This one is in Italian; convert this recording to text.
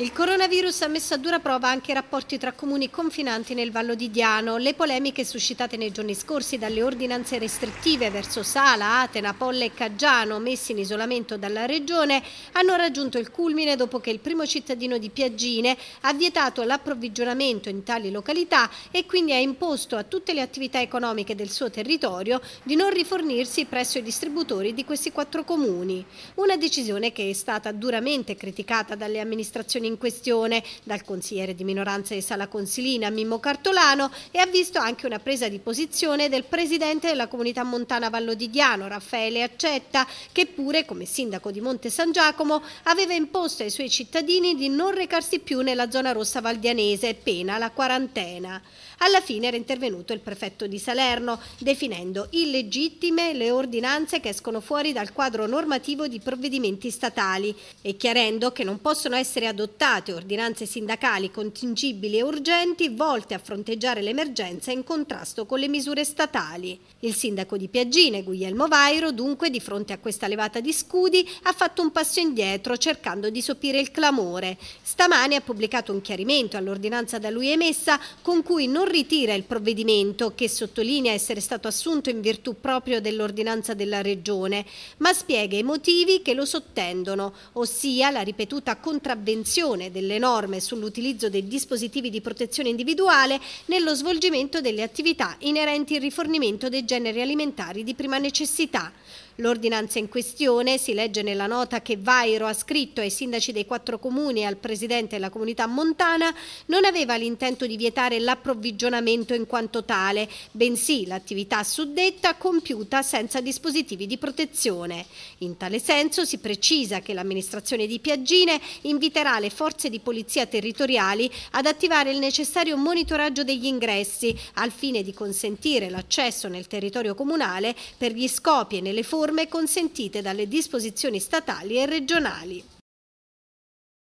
Il coronavirus ha messo a dura prova anche i rapporti tra comuni confinanti nel Vallo di Diano. Le polemiche suscitate nei giorni scorsi dalle ordinanze restrittive verso Sala, Atena, Polle e Caggiano, messi in isolamento dalla Regione, hanno raggiunto il culmine dopo che il primo cittadino di Piaggine ha vietato l'approvvigionamento in tali località e quindi ha imposto a tutte le attività economiche del suo territorio di non rifornirsi presso i distributori di questi quattro comuni. Una decisione che è stata duramente criticata dalle amministrazioni in questione, dal consigliere di minoranza di Sala Consilina Mimmo Cartolano e ha visto anche una presa di posizione del presidente della comunità montana Vallo di Raffaele Accetta, che pure, come sindaco di Monte San Giacomo, aveva imposto ai suoi cittadini di non recarsi più nella zona rossa valdianese, pena la quarantena. Alla fine era intervenuto il prefetto di Salerno, definendo illegittime le ordinanze che escono fuori dal quadro normativo di provvedimenti statali e chiarendo che non possono essere adottate adottate ordinanze sindacali contingibili e urgenti volte a fronteggiare l'emergenza in contrasto con le misure statali. Il sindaco di Piaggine, Guglielmo Vairo, dunque, di fronte a questa levata di scudi, ha fatto un passo indietro cercando di sopire il clamore. Stamane ha pubblicato un chiarimento all'ordinanza da lui emessa con cui non ritira il provvedimento che sottolinea essere stato assunto in virtù proprio dell'ordinanza della Regione, ma spiega i motivi che lo sottendono, ossia la ripetuta contravvenzione applicazione delle norme sull'utilizzo dei dispositivi di protezione individuale nello svolgimento delle attività inerenti al rifornimento dei generi alimentari di prima necessità. L'ordinanza in questione, si legge nella nota che Vairo ha scritto ai sindaci dei quattro comuni e al presidente della comunità montana, non aveva l'intento di vietare l'approvvigionamento in quanto tale, bensì l'attività suddetta compiuta senza dispositivi di protezione. In tale senso si precisa che l'amministrazione di Piaggine inviterà le forze di polizia territoriali ad attivare il necessario monitoraggio degli ingressi al fine di consentire l'accesso nel territorio comunale per gli scopi e nelle forme norme consentite dalle disposizioni statali e regionali.